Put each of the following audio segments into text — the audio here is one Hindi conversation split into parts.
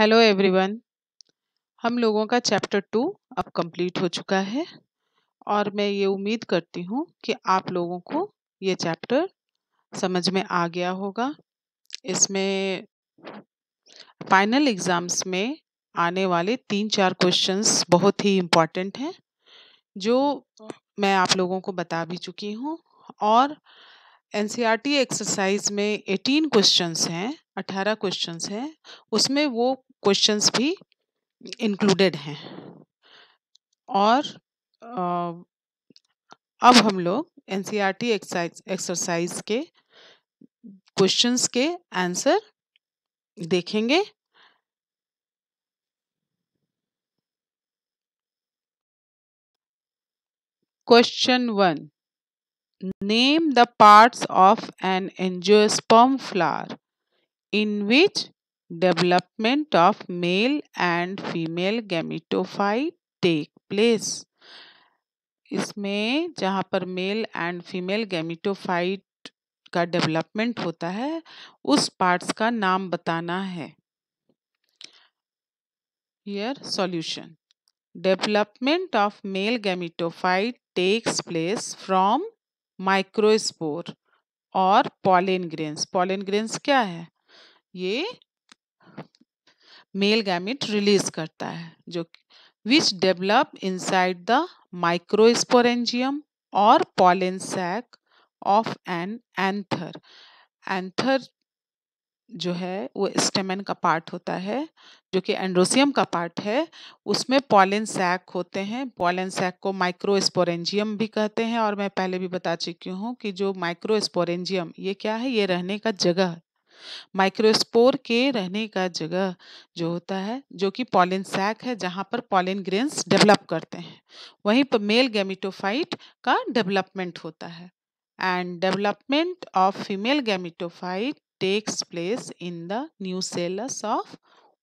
हेलो एवरीवन हम लोगों का चैप्टर टू अब कंप्लीट हो चुका है और मैं ये उम्मीद करती हूँ कि आप लोगों को ये चैप्टर समझ में आ गया होगा इसमें फाइनल एग्ज़ाम्स में आने वाले तीन चार क्वेश्चंस बहुत ही इम्पॉर्टेंट हैं जो मैं आप लोगों को बता भी चुकी हूँ और एन एक्सरसाइज e में एटीन क्वेश्चंस हैं अठारह क्वेश्चंस हैं उसमें वो क्वेश्चंस भी इंक्लूडेड हैं और अब हम लोग N C R T exercise के क्वेश्चंस के आंसर देखेंगे question one name the parts of an angiosperm flower in which development of male and female gametophyte take place इसमें जहाँ पर male and female gametophyte का development होता है उस parts का नाम बताना है here solution development of male gametophyte takes place from microspore or pollen grains pollen grains क्या है ये मेल गैमिट रिलीज करता है जो which develop inside the microsporangium और pollen sac of an anther anther जो है वो स्टेमन का पार्ट होता है जो कि एंड्रोसियम का पार्ट है उसमें पॉलिन सैक होते हैं पॉलिन सैक को माइक्रोस्पोरेंजियम भी कहते हैं और मैं पहले भी बता चुकी हूँ कि जो माइक्रोस्पोरेंजियम ये क्या है ये रहने का जगह माइक्रोस्पोर के रहने का जगह जो होता है जो कि पॉलिन सैक है जहाँ पर पॉलिन ग्रेन्स डेवलप करते हैं वहीं पर मेल गैमिटोफाइट का डेवलपमेंट होता है and development of female gametophyte takes place in the nucellus of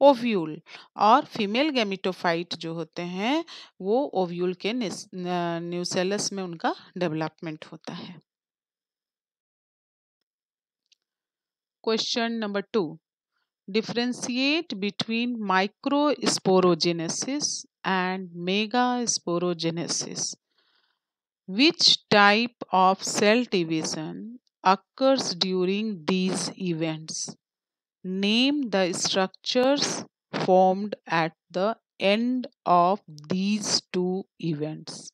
ovule और फीमेल गैमिटोफाइट जो होते हैं वो ओव्यूल के न्यूसेलस में उनका डेवलपमेंट होता है Question number two. Differentiate between microsporogenesis and megasporogenesis. Which type of cell division occurs during these events? Name the structures formed at the end of these two events.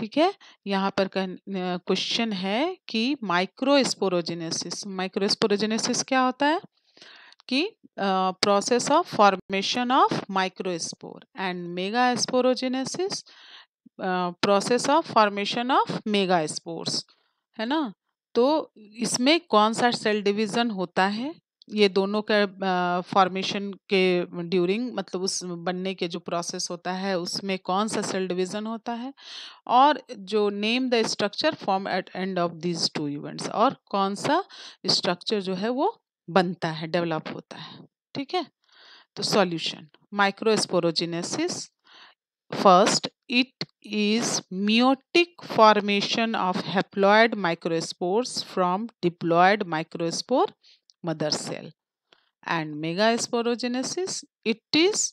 ठीक है यहाँ पर क्वेश्चन है कि माइक्रोस्पोरोजेनेसिस माइक्रोस्पोरोजेनेसिस क्या होता है कि process of formation of microspore and megasporogenesis process of formation of megaspores है ना तो इसमें कौन सा सेल डिवीज़न होता है ये दोनों का फॉर्मेशन के ड्यूरिंग मतलब उस बनने के जो प्रोसेस होता है उसमें कौन सा सेल डिवीज़न होता है और जो name the structure form at end of these two events और कौन सा स्ट्रक्चर जो है वो बनता है डेवलप होता है ठीक है तो solution microsporogenesis first it is meiotic formation of haploid microspores from diploid microspore mother cell and megasporogenesis it is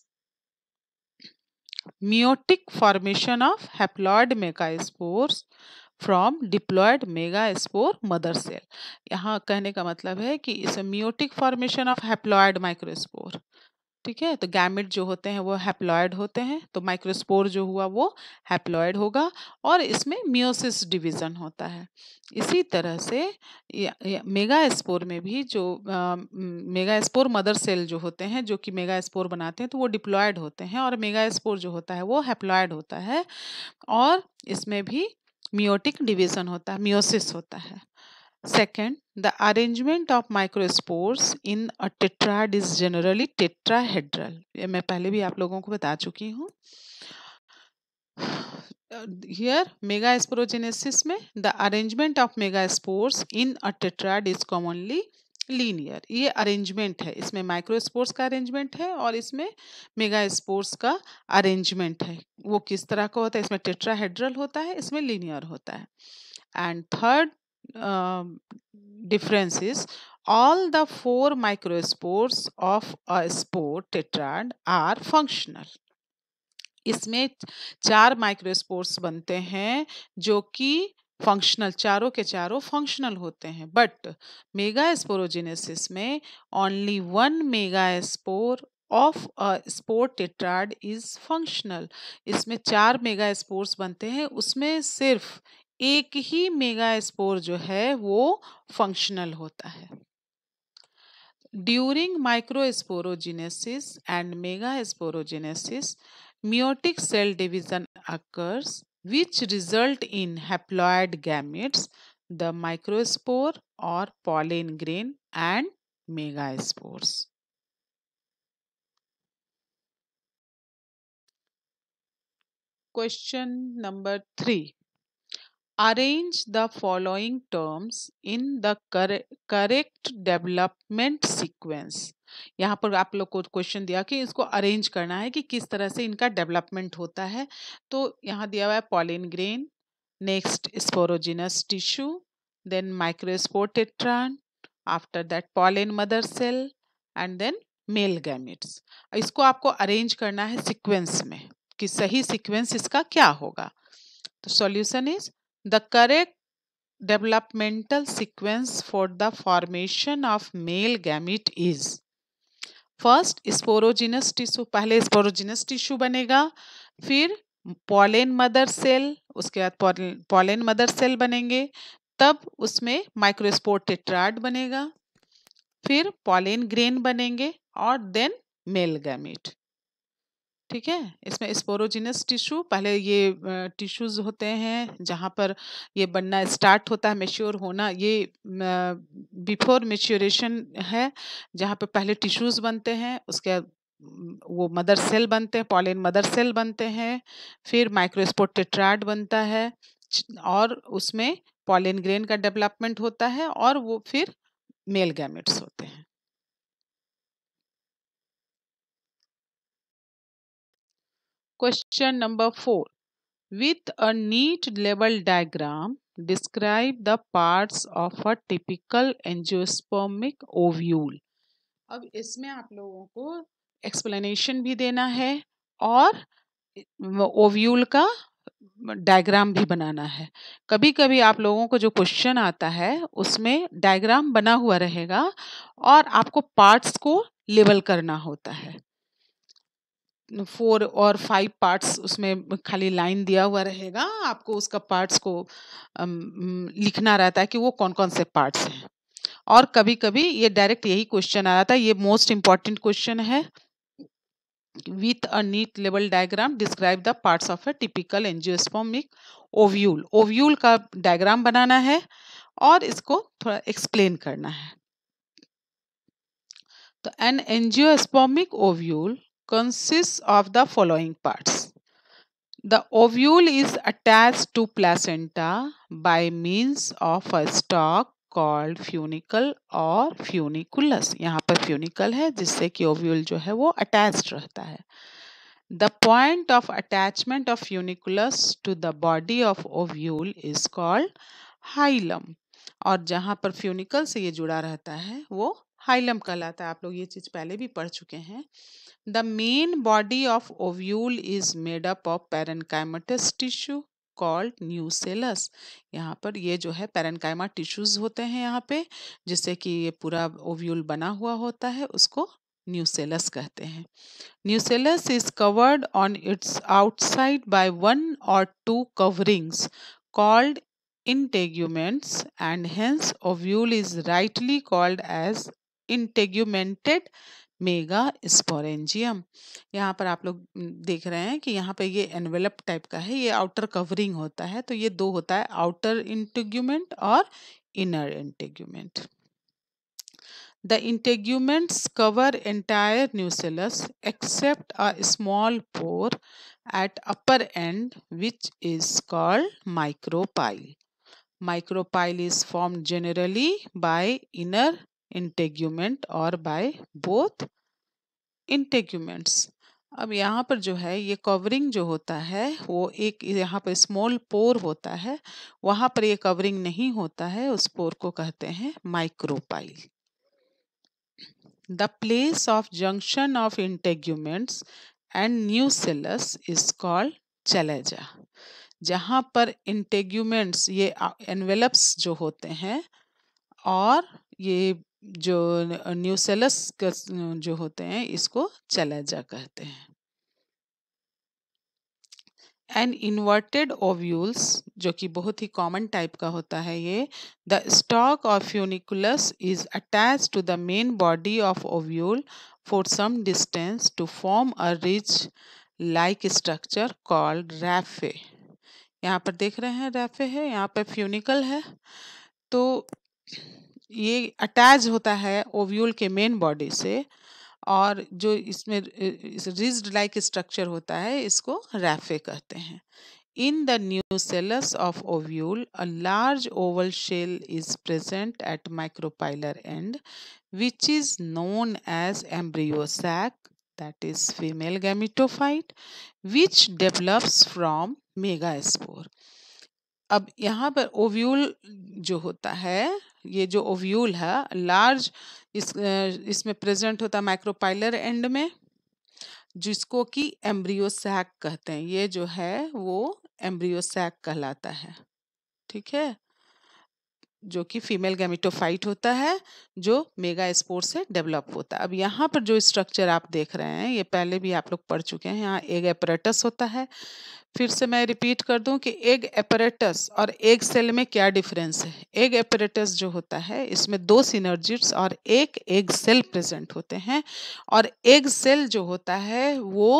meiotic formation of haploid megaspores from diploid mega mother cell yahan kehne ka matlab hai ki is a meiotic formation of haploid microspore ठीक है तो गैमिट जो होते हैं वो हैप्लॉयड होते हैं तो माइक्रोस्पोर जो हुआ वो हैप्लॉयड होगा और इसमें मियोसिस डिवीज़न होता है इसी तरह से मेगा स्पोर में भी जो मेगा स्पोर मदर सेल जो होते हैं जो कि मेगा स्पोर बनाते हैं तो वो डिप्लॉयड होते हैं और मेगा स्पोर जो होता है वो हैप्लॉयड होता है और इसमें भी मियोटिक डिवीज़न होता है मियोसिस होता है second The arrangement of microspores in a tetrad is generally tetrahedral. ये मैं पहले भी आप लोगों को बता चुकी हूँ Here, megasporogenesis में the arrangement of megaspores in a tetrad is commonly linear ये अरेंजमेंट है इसमें माइक्रोस्पोर्स का अरेंजमेंट है और इसमें मेगा स्पोर्स का अरेंजमेंट है वो किस तरह का होता है इसमें टेट्राहेड्रल होता है इसमें लीनियर होता है and third Um, differences all the four microspores of a spore tetrad are functional. इसमें चार माइक्रोस्पोर्स बनते हैं जो कि फंक्शनल चारों के चारों फंक्शनल होते हैं बट मेगा स्पोरोजिनेसिस में only one megaspore of a spore tetrad is functional इसमें चार मेगा स्पोर्स बनते हैं उसमें सिर्फ एक ही मेगा स्पोर जो है वो फंक्शनल होता है during microsporogenesis and megasporogenesis meiotic cell division occurs which result in haploid gametes the microspore और pollen grain and megaspores question number three arrange the following terms in the correct development sequence यहाँ पर आप लोग को क्वेश्चन दिया कि इसको अरेंज करना है कि किस तरह से इनका डेवलपमेंट होता है तो यहाँ दिया हुआ है pollen grain next sporogenous tissue then microspore tetrad after that pollen mother cell and then male gametes इसको आपको अरेंज करना है सीक्वेंस में कि सही सीक्वेंस इसका क्या होगा तो solution is the correct developmental sequence for the formation of male gamete is first sporogenous tissue पहले स्पोरोजिनस टिश्यू बनेगा फिर पॉलेन मदर सेल उसके बाद पॉलेन मदर सेल बनेंगे तब उसमें माइक्रोस्पोर टेट्राड बनेगा फिर पॉलेन ग्रेन बनेंगे और देन मेल गैमिट ठीक है इसमें स्पोरोजिनस टिश्यू पहले ये टिश्यूज़ होते हैं जहाँ पर ये बनना स्टार्ट होता है मेच्योर होना ये बिफोर मेच्योरेशन है जहाँ पर पहले टिश्यूज़ बनते हैं उसके वो मदर सेल बनते हैं पॉलिन मदर सेल बनते हैं फिर माइक्रोस्पोर टेट्राड बनता है और उसमें पॉलिन ग्रेन का डेवलपमेंट होता है और वो फिर मेल गैमेट्स होते हैं Question number 4. With a neat level diagram, describe the parts of a typical angiospermic ovule. अब इसमें आप लोगों को एक्सप्लेनेशन भी देना है और ओव्यूल का डायग्राम भी बनाना है कभी कभी आप लोगों को जो क्वेश्चन आता है उसमें डायग्राम बना हुआ रहेगा और आपको पार्ट्स को लेबल करना होता है फोर और फाइव पार्ट्स उसमें खाली लाइन दिया हुआ रहेगा आपको उसका पार्ट्स को लिखना रहता है कि वो कौन कौन से पार्ट्स हैं और कभी कभी ये डायरेक्ट यही क्वेश्चन आ रहा था ये मोस्ट इम्पॉर्टेंट क्वेश्चन है विथ अ नीट लेवल diagram describe the parts of a typical angiospermic ovule ovule का डायग्राम बनाना है और इसको थोड़ा एक्सप्लेन करना है तो an angiospermic ovule consists of the following parts. The ovule is attached to placenta by means of a stalk called funicle और funiculus yahan par funicle है जिससे कि ओव्यूल जो है वो अटैच रहता है the point of attachment of funiculus to the body of ovule is called hilum और जहाँ पर फ्यूनिकल से ये जुड़ा रहता है वो हाइलम कहलाता है आप लोग ये चीज़ पहले भी पढ़ चुके हैं the main body of ovule is made up of parenchymatous tissue called nucellus यहाँ पर ये जो है पैरनकाइमा टिश्यूज होते हैं यहाँ पे जिससे कि ये पूरा ओव्यूल बना हुआ होता है उसको न्यूसेलस कहते हैं nucellus is covered on its outside by one or two coverings called integuments and hence ovule is rightly called as integumented megasporangium यहाँ पर आप लोग देख रहे हैं कि यहाँ पर ये एनवेलप टाइप का है ये आउटर कवरिंग होता है तो ये दो होता है आउटर इंटेग्यूमेंट और inner integument the integuments cover entire nucellus except a small pore at upper end which is called micropyle micropyle is form generally by inner integument or by both integuments अब यहाँ पर जो है ये कवरिंग जो होता है वो एक यहाँ पर स्मॉल पोर होता है वहाँ पर ये कवरिंग नहीं होता है उस पोर को कहते हैं micropyle the place of junction of integuments and nucellus is called chalaza जहाँ पर इंटेग्यूमेंट्स ये एनवेलप्स जो होते हैं और ये जो न्यूसेलस जो होते हैं इसको चलेजा कहते हैं एन इन्वर्टेड ओव्यूल्स जो कि बहुत ही कॉमन टाइप का होता है ये the stalk of funiculus is attach to the main body of ovule for some distance to form a ridge like structure called raphe यहाँ पर देख रहे हैं रैफे है यहाँ पर फ्यूनिकल है तो ये अटैच होता है ओव्यूल के मेन बॉडी से और जो इसमें रिज्ड लाइक स्ट्रक्चर होता है इसको रैफे कहते हैं in the nucellus of ovule a large oval cell is present at micropylar end which is known as embryo sac that is female gametophyte which develops from megaspore अब यहाँ पर ओव्यूल जो होता है ये जो ओव्यूल है लार्ज इस इसमें प्रेजेंट होता है माइक्रोपाइलर एंड में जिसको कि एम्ब्रियोसैक कहते हैं ये जो है वो एम्ब्रियोसैक कहलाता है ठीक है जो कि फीमेल गैमिटोफाइट होता है जो मेगा स्पोर से डेवलप होता है अब यहाँ पर जो स्ट्रक्चर आप देख रहे हैं ये पहले भी आप लोग पढ़ चुके हैं यहाँ एग एपरेटस होता है फिर से मैं रिपीट कर दूं कि एग एपरेटस और एग सेल में क्या डिफरेंस है एग एपरेटस जो होता है इसमें दो सिनर्जिट्स और एक एग सेल प्रेजेंट होते हैं और एग सेल जो होता है वो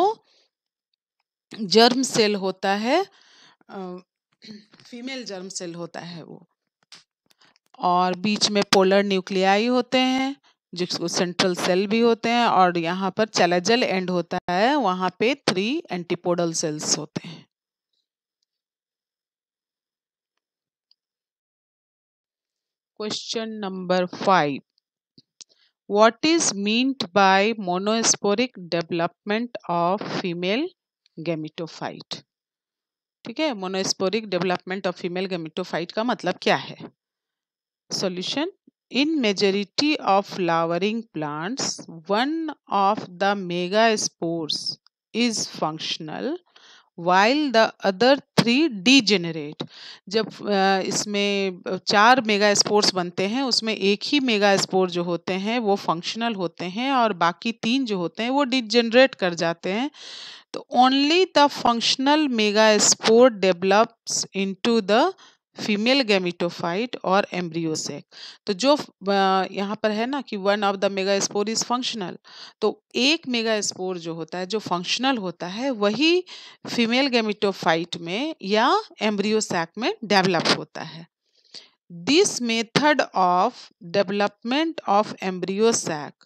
जर्म सेल होता है फीमेल जर्म सेल होता है वो और बीच में पोलर न्यूक्लियाई होते हैं जिसको सेंट्रल सेल भी होते हैं और यहाँ पर चलाजल एंड होता है वहाँ पे थ्री एंटीपोडल सेल्स होते हैं question number five what is meant by monosporic development of female gametophyte ठीक है monosporic development of female gametophyte का मतलब क्या है solution in majority of flowering plants one of the megaspores is functional while the other three degenerate जब इसमें चार मेगा स्पोर्ट्स बनते हैं उसमें एक ही मेगा स्पोर्ट जो होते हैं वो फंक्शनल होते हैं और बाकी तीन जो होते हैं वो डिजेनरेट कर जाते हैं तो only the functional megaspore develops into the female gametophyte और एम्ब्रियोसेक तो जो यहाँ पर है ना कि one of the megaspore is functional तो एक मेगा स्पोर जो होता है जो फंक्शनल होता है वही फीमेल गेमिटोफाइट में या एम्ब्रियोसेक में डेवलप होता है this method of development of embryo sac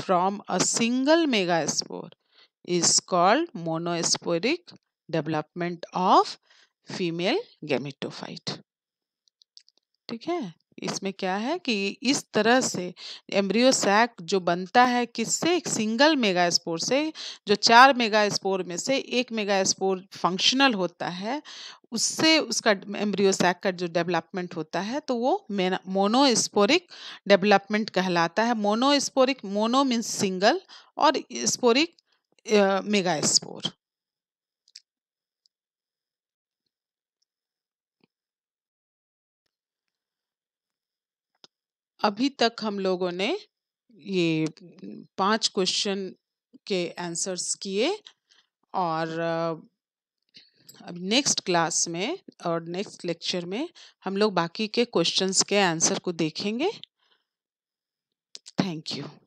from a single megaspore is called monosporic development of female gametophyte ठीक है इसमें क्या है कि इस तरह से एम्ब्रियो सैक जो बनता है किससे एक सिंगल मेगा स्पोर से जो चार मेगा स्पोर में से एक मेगा स्पोर फंक्शनल होता है उससे उसका एम्ब्रियो सैक का जो डेवलपमेंट होता है तो वो मोनो स्पोरिक डेवलपमेंट कहलाता है मोनोस्पोरिक मोनो मीन्स सिंगल और स्पोरिक मेगा स्पोर अभी तक हम लोगों ने ये पांच क्वेश्चन के आंसर्स किए और हाँ। अब नेक्स्ट क्लास में और नेक्स्ट लेक्चर में हम लोग बाकी के क्वेश्चंस के आंसर को देखेंगे थैंक यू